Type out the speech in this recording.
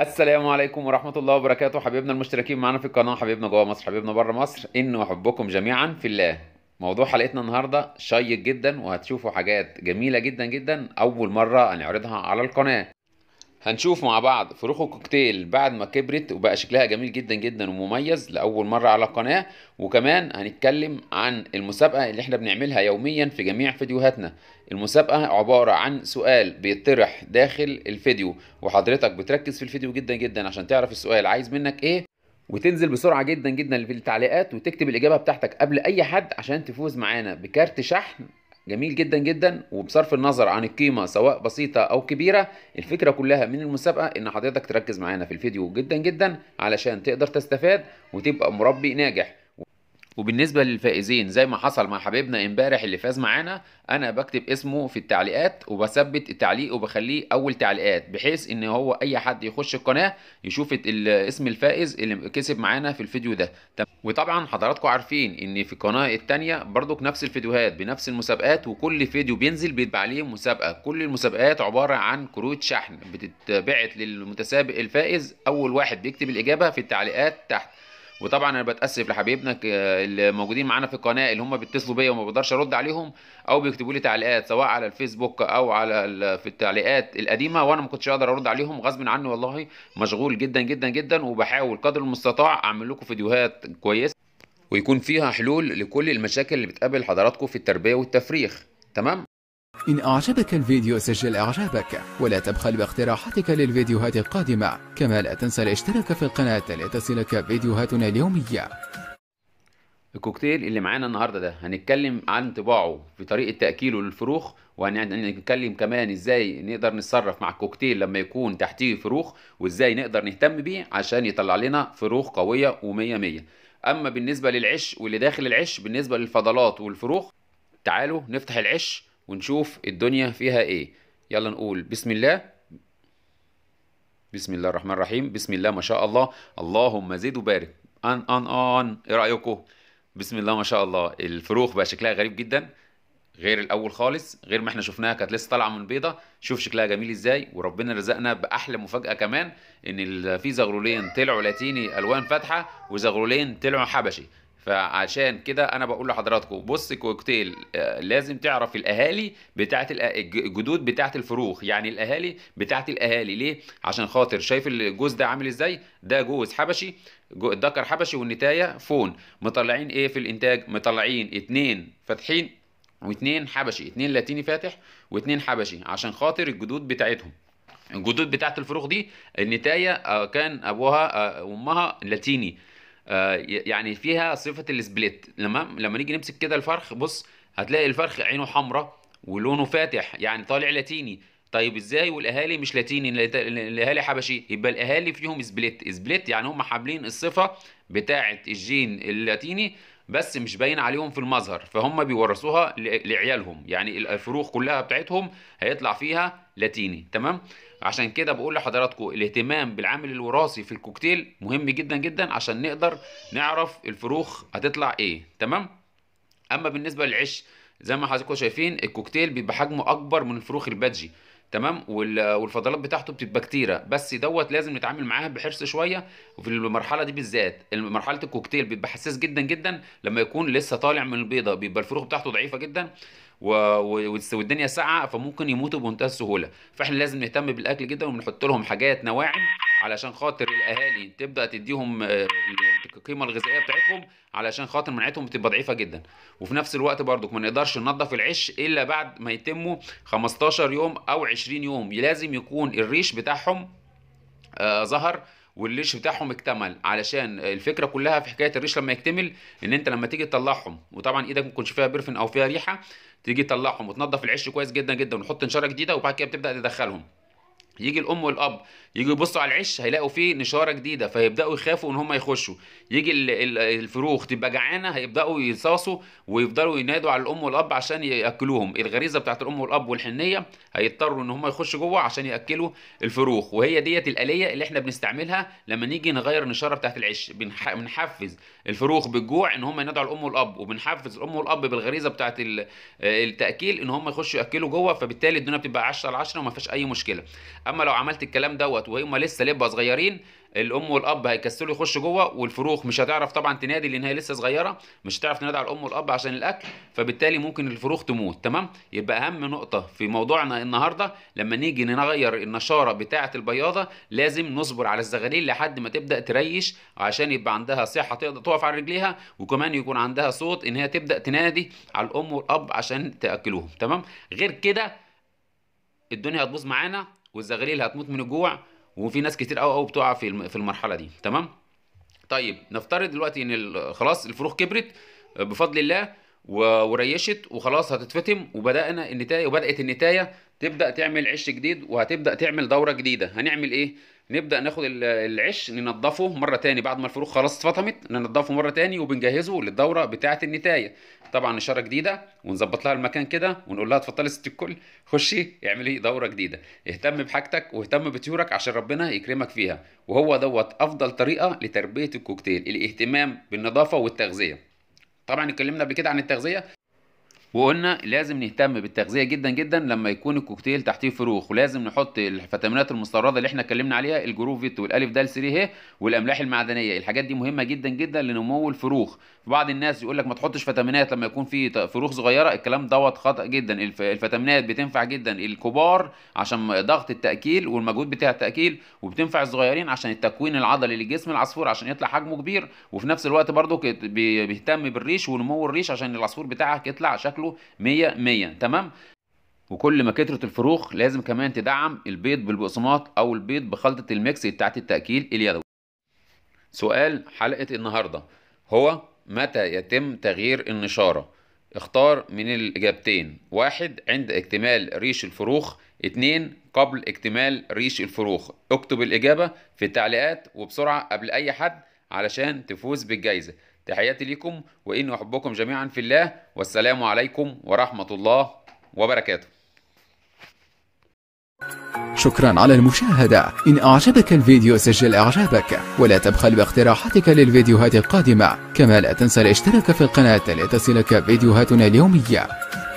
السلام عليكم ورحمة الله وبركاته حبيبنا المشتركين معانا في القناة حبيبنا جوه مصر حبيبنا بره مصر إن وحبكم جميعا في الله موضوع حلقتنا النهاردة شيق جدا وهتشوفوا حاجات جميلة جدا جدا أول مرة هنعرضها على القناة هنشوف مع بعض فروخ الكوكتيل بعد ما كبرت وبقى شكلها جميل جدا جدا ومميز لأول مرة على القناة وكمان هنتكلم عن المسابقة اللي احنا بنعملها يوميا في جميع فيديوهاتنا المسابقة عبارة عن سؤال بيطرح داخل الفيديو وحضرتك بتركز في الفيديو جدا جدا عشان تعرف السؤال عايز منك ايه وتنزل بسرعة جدا جدا في التعليقات وتكتب الإجابة بتاعتك قبل أي حد عشان تفوز معانا بكارت شحن جميل جدا جدا وبصرف النظر عن القيمة سواء بسيطة أو كبيرة الفكرة كلها من المسابقة إن حضرتك تركز معانا في الفيديو جدا جدا علشان تقدر تستفاد وتبقى مربي ناجح وبالنسبه للفائزين زي ما حصل مع حبيبنا امبارح اللي فاز معانا انا بكتب اسمه في التعليقات وبثبت التعليق وبخليه اول تعليقات بحيث ان هو اي حد يخش القناه يشوف اسم الفائز اللي كسب معانا في الفيديو ده وطبعا حضراتكم عارفين ان في القناه الثانيه برضك نفس الفيديوهات بنفس المسابقات وكل فيديو بينزل بيتبع عليه مسابقه كل المسابقات عباره عن كروت شحن بتتبعت للمتسابق الفائز اول واحد بيكتب الاجابه في التعليقات تحت وطبعا انا بتاسف لحبايبنا اللي موجودين معانا في القناه اللي هم بيتصلوا بيا وما بقدرش ارد عليهم او بيكتبوا لي تعليقات سواء على الفيسبوك او على في التعليقات القديمه وانا ما كنتش اقدر ارد عليهم غصب عني والله مشغول جدا جدا جدا وبحاول قدر المستطاع اعمل لكم فيديوهات كويسه ويكون فيها حلول لكل المشاكل اللي بتقابل حضراتكم في التربيه والتفريخ تمام إن أعجبك الفيديو سجل إعجابك ولا تبخل باقتراحاتك للفيديوهات القادمة كما لا تنسى الاشتراك في القناة لتصلك فيديوهاتنا اليومية الكوكتيل اللي معانا النهارده ده هنتكلم عن طباعه في طريقه تاكيله للفروخ وهنتكلم كمان ازاي نقدر نتصرف مع الكوكتيل لما يكون تحتيه فروخ وازاي نقدر نهتم بيه عشان يطلع لنا فروخ قويه ومية مية اما بالنسبه للعش واللي داخل العش بالنسبه للفضلات والفروخ تعالوا نفتح العش ونشوف الدنيا فيها ايه يلا نقول بسم الله بسم الله الرحمن الرحيم بسم الله ما شاء الله اللهم زد وبارك ان ان ان ايه رايكم بسم الله ما شاء الله الفروخ بقى شكلها غريب جدا غير الاول خالص غير ما احنا شفناها كانت لسه طالعه من بيضه شوف شكلها جميل ازاي وربنا رزقنا باحلى مفاجاه كمان ان في زغلولين طلعوا لاتيني الوان فاتحه وزغلولين طلعوا حبشي فعشان كده انا بقول لحضراتكم بص كوكتيل آه، لازم تعرف الاهالي بتاعه الجدود بتاعه الفروخ يعني الاهالي بتاعه الاهالي ليه عشان خاطر شايف الجوز ده عامل ازاي ده جوز حبشي الذكر حبشي والنتايه فون مطلعين ايه في الانتاج مطلعين اتنين فاتحين واتنين حبشي اتنين لاتيني فاتح واتنين حبشي عشان خاطر الجدود بتاعتهم الجدود بتاعه الفروخ دي النتايه آه، كان ابوها آه، وامها لاتيني آه، يعني فيها صفه السبليت لما لما نيجي نمسك كده الفرخ بص هتلاقي الفرخ عينه حمراء ولونه فاتح يعني طالع لاتيني طيب ازاي والاهالي مش لاتيني الاهالي حبشي يبقى الاهالي فيهم سبليت سبليت يعني هم حاملين الصفه بتاعه الجين اللاتيني بس مش باين عليهم في المظهر فهم بيورثوها لعيالهم يعني الفروخ كلها بتاعتهم هيطلع فيها لاتيني تمام عشان كده بقول لحضراتكم الاهتمام بالعامل الوراثي في الكوكتيل مهم جدا جدا عشان نقدر نعرف الفروخ هتطلع ايه تمام اما بالنسبه للعش زي ما حضراتكم شايفين الكوكتيل بيبقى حجمه اكبر من الفروخ البادجي تمام والفضلات بتاعته بتبقى كتيره بس دوت لازم نتعامل معاها بحرص شويه وفي المرحله دي بالذات مرحله الكوكتيل بيبقى حساس جدا جدا لما يكون لسه طالع من البيضه بيبقى الفروخ بتاعته ضعيفه جدا و... والدنيا ساقعه فممكن يموتوا بمنتهى السهوله فاحنا لازم نهتم بالاكل جدا وبنحط لهم حاجات نواعم علشان خاطر الاهالي تبدا تديهم آه، القيمه الغذائيه بتاعتهم علشان خاطر مناعتهم بتبقى ضعيفه جدا وفي نفس الوقت برضك ما نقدرش ننضف العش الا بعد ما يتموا 15 يوم او 20 يوم لازم يكون الريش بتاعهم آه ظهر والريش بتاعهم اكتمل علشان الفكره كلها في حكايه الريش لما يكتمل ان انت لما تيجي تطلعهم وطبعا ايدك ما تكونش فيها برفن او فيها ريحه تيجي تطلعهم وتنضف العش كويس جدا جدا وتحط نشاره جديده وبعد كده بتبدا تدخلهم يجي الام والاب يجوا يبصوا على العش هيلاقوا فيه نشاره جديده فيبداوا يخافوا ان هم يخشوا يجي الفروخ تبقى جعانه هيبداوا يصاصوا ويفضلوا ينادوا على الام والاب عشان ياكلوهم الغريزه بتاعت الام والاب والحنيه هيضطروا ان هم يخشوا جوه عشان ياكلوا الفروخ وهي ديت الاليه اللي احنا بنستعملها لما نيجي نغير النشاره بتاعت العش بنحفز الفروخ بالجوع ان هم ينادوا على الام والاب وبنحفز الام والاب بالغريزه بتاعت التاكيل ان هم يخشوا ياكلوا جوه فبالتالي الدنيا بتبقى 10 على 10 وما فيش اي مشكله اما لو عملت الكلام دوت وهما لسه لبه صغيرين الام والاب هيكسلوا يخشوا جوه والفروخ مش هتعرف طبعا تنادي لان هي لسه صغيره مش هتعرف تنادي على الام والاب عشان الاكل فبالتالي ممكن الفروخ تموت تمام يبقى اهم نقطه في موضوعنا النهارده لما نيجي نغير النشاره بتاعه البياضه لازم نصبر على الزغاليل لحد ما تبدا تريش عشان يبقى عندها صحه تقدر تقف على رجليها وكمان يكون عندها صوت ان هي تبدا تنادي على الام والاب عشان تاكلوهم تمام غير كده الدنيا هتبوظ معانا والزغاليل هتموت من الجوع وفي ناس كتير قوي قوي بتقع في في المرحله دي تمام طيب نفترض دلوقتي ان خلاص الفروخ كبرت آه، بفضل الله وريشت وخلاص هتتفتم وبدانا النتايه وبدات النتايه تبدا تعمل عش جديد وهتبدا تعمل دوره جديده هنعمل ايه نبدا ناخد العش ننضفه مره تاني بعد ما الفروخ خلاص اتفطمت ننضفه مره تاني وبنجهزه للدوره بتاعه النتايه طبعا نشاره جديده ونظبط لها المكان كده ونقول لها اتفضلي ست الكل خشي اعملي دوره جديده اهتم بحاجتك واهتم بطيورك عشان ربنا يكرمك فيها وهو دوت افضل طريقه لتربيه الكوكتيل الاهتمام بالنظافه والتغذيه طبعا اتكلمنا قبل كده عن التغذيه وقلنا لازم نهتم بالتغذيه جدا جدا لما يكون الكوكتيل تحتيه فروخ ولازم نحط الفيتامينات المستورده اللي احنا اتكلمنا عليها الجروفيت والالف دال 3 هي والاملاح المعدنيه الحاجات دي مهمه جدا جدا لنمو الفروخ بعض الناس يقول لك ما تحطش فيتامينات لما يكون في فروخ صغيره الكلام دوت خطا جدا الفيتامينات بتنفع جدا الكبار عشان ضغط التاكيل والمجهود بتاع التاكيل وبتنفع الصغيرين عشان التكوين العضلي لجسم العصفور عشان يطلع حجمه كبير وفي نفس الوقت برضه بيهتم بالريش ونمو الريش عشان العصفور بتاعك يطلع شكله بيطلعوا 100 100 تمام وكل ما كترت الفروخ لازم كمان تدعم البيض بالبقسماط او البيض بخلطه الميكس بتاعت التاكيل اليدوي سؤال حلقه النهارده هو متى يتم تغيير النشاره اختار من الاجابتين واحد عند اكتمال ريش الفروخ اتنين قبل اكتمال ريش الفروخ اكتب الاجابه في التعليقات وبسرعه قبل اي حد علشان تفوز بالجائزه تحياتي لكم وإني أحبكم جميعا في الله والسلام عليكم ورحمة الله وبركاته شكرا على المشاهدة إن أعجبك الفيديو سجل إعجابك ولا تبخل باقتراحاتك للفيديوهات القادمة كما لا تنسى الاشتراك في القناة لتصلك فيديوهاتنا اليومية